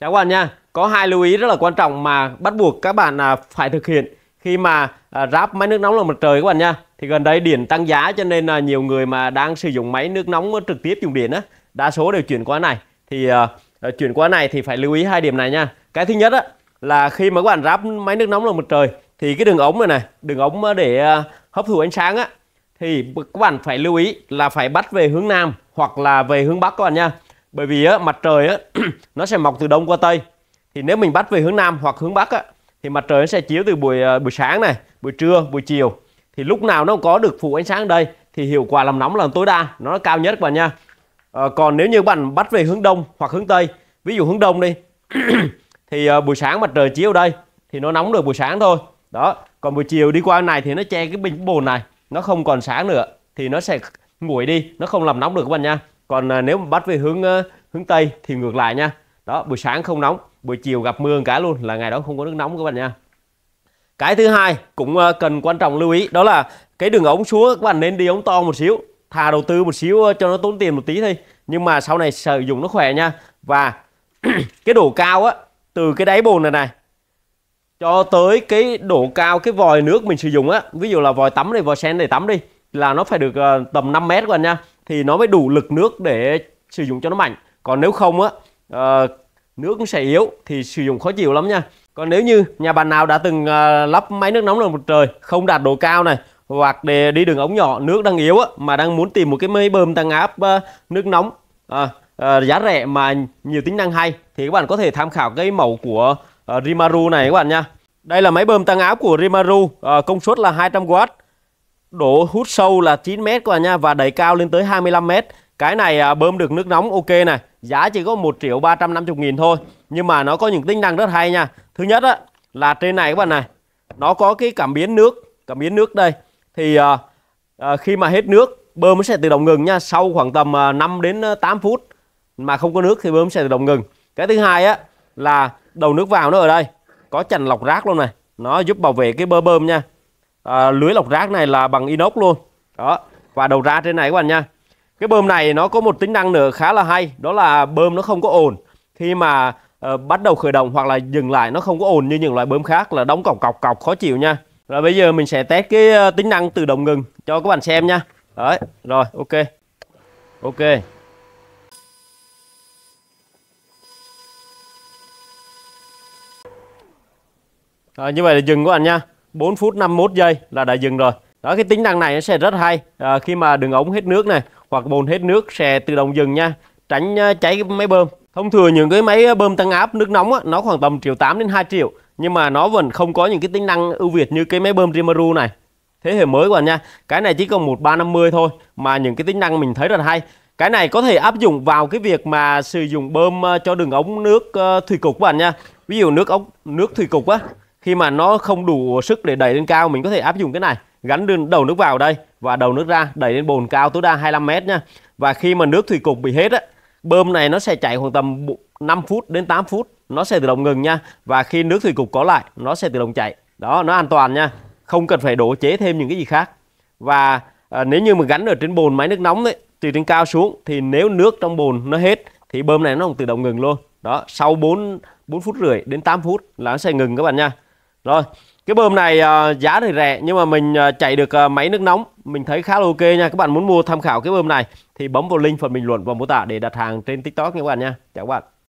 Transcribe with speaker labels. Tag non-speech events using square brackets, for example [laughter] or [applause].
Speaker 1: Chào các bạn nha. Có hai lưu ý rất là quan trọng mà bắt buộc các bạn à, phải thực hiện khi mà à, ráp máy nước nóng là mặt trời các bạn nha. Thì gần đây điện tăng giá cho nên là nhiều người mà đang sử dụng máy nước nóng trực tiếp dùng điện á, đa số đều chuyển qua này. Thì uh, chuyển qua này thì phải lưu ý hai điểm này nha. Cái thứ nhất á là khi mà các bạn ráp máy nước nóng là mặt trời thì cái đường ống này này, đường ống để hấp thụ ánh sáng á thì các bạn phải lưu ý là phải bắt về hướng nam hoặc là về hướng bắc các bạn nha bởi vì á, mặt trời á, [clears throat] nó sẽ mọc từ đông qua tây thì nếu mình bắt về hướng nam hoặc hướng bắc á, thì mặt trời nó sẽ chiếu từ buổi à, buổi sáng này buổi trưa buổi chiều thì lúc nào nó có được phủ ánh sáng ở đây thì hiệu quả làm nóng là tối đa nó cao nhất các bạn nha à, còn nếu như bạn bắt về hướng đông hoặc hướng tây ví dụ hướng đông đi [clears throat] thì à, buổi sáng mặt trời chiếu đây thì nó nóng được buổi sáng thôi đó còn buổi chiều đi qua này thì nó che cái bình bồn này nó không còn sáng nữa thì nó sẽ nguội đi nó không làm nóng được các bạn nha còn à, nếu mà bắt về hướng à, hướng tây thì ngược lại nha đó buổi sáng không nóng buổi chiều gặp mưa cả luôn là ngày đó không có nước nóng các bạn nha cái thứ hai cũng ờ, cần quan trọng lưu ý đó là cái đường ống súa các bạn nên đi ống to một xíu thà đầu tư một xíu ờ, cho nó tốn tiền một tí thôi nhưng mà sau này sử dụng nó khỏe nha và [clears throat] cái độ cao á từ cái đáy bồn này này cho tới cái độ cao cái vòi nước mình sử dụng á ví dụ là vòi tắm này vòi sen này tắm đi là nó phải được tầm 5 mét các bạn nha thì nó mới đủ lực nước để sử dụng cho nó mạnh còn nếu không á uh, nước cũng sẽ yếu thì sử dụng khó chịu lắm nha còn nếu như nhà bạn nào đã từng uh, lắp máy nước nóng lên mặt trời không đạt độ cao này hoặc để đi đường ống nhỏ nước đang yếu á, mà đang muốn tìm một cái máy bơm tăng áp uh, nước nóng à, uh, giá rẻ mà nhiều tính năng hay thì các bạn có thể tham khảo cái mẫu của uh, Rimaru này các bạn nha đây là máy bơm tăng áp của Rimaru uh, công suất là 200W độ hút sâu là 9 mét các bạn nha và đẩy cao lên tới 25 mét. Cái này à, bơm được nước nóng ok này, giá chỉ có 1 triệu 350 nghìn thôi. Nhưng mà nó có những tính năng rất hay nha. Thứ nhất á, là trên này các bạn này, nó có cái cảm biến nước, cảm biến nước đây. Thì à, à, khi mà hết nước, bơm sẽ tự động ngừng nha. Sau khoảng tầm à, 5 đến 8 à, phút mà không có nước thì bơm sẽ tự động ngừng. Cái thứ hai á là đầu nước vào nó ở đây, có chành lọc rác luôn này. Nó giúp bảo vệ cái bơ bơm nha à, lưới lọc rác này là bằng inox luôn đó và đầu ra trên này các bạn nha cái bơm này nó có một tính năng nữa khá là hay đó là bơm nó không có ồn khi mà uh, bắt đầu khởi động hoặc là dừng lại nó không có ồn như những loại bơm khác là đóng cọc cọc cọc khó chịu nha rồi bây giờ mình sẽ test cái uh, tính năng tự động ngừng cho các bạn xem nha đấy rồi ok ok rồi, như vậy là dừng các bạn nha 4 phút 51 giây là đã dừng rồi đó cái tính năng này nó sẽ rất hay à, khi mà đường ống hết nước này hoặc bồn hết nước sẽ tự động dừng nha tránh à, cháy máy bơm thông thường những cái máy à, bơm tăng áp nước nóng á, nó khoảng tầm triệu 8 đến 2 triệu nhưng mà nó vẫn không có những cái tính năng ưu việt như cái máy bơm rimaru này thế hệ mới của anh nha cái này chỉ còn 1350 thôi mà những cái tính năng mình thấy rất hay cái này có thể áp dụng vào cái việc mà sử dụng bơm à, cho đường ống nước thủy cục của anh nha ví dụ nước ống nước thủy cục á khi mà nó không đủ sức để đẩy lên cao mình có thể áp dụng cái này gắn đầu nước vào đây và đầu nước ra đẩy lên bồn cao tối đa 25 mét nha và khi mà nước thủy cục bị hết á bơm này nó sẽ chạy khoảng tầm 5 phút đến 8 phút nó sẽ tự động ngừng nha và khi nước thủy cục có lại nó sẽ tự động chạy đó nó an toàn nha không cần phải đổ chế thêm những cái gì khác và à, nếu như mà gắn ở trên bồn máy nước nóng đấy từ trên cao xuống thì nếu nước trong bồn nó hết thì bơm này nó tự động ngừng luôn đó sau 4 4 phút rưỡi đến 8 phút là nó sẽ ngừng các bạn nha rồi, cái bơm này à, giá thì rẻ nhưng mà mình à, chạy được à, máy nước nóng, mình thấy khá là ok nha. Các bạn muốn mua tham khảo cái bơm này thì bấm vào link phần bình luận và mô tả để đặt hàng trên TikTok nha các bạn nha. Chào các bạn.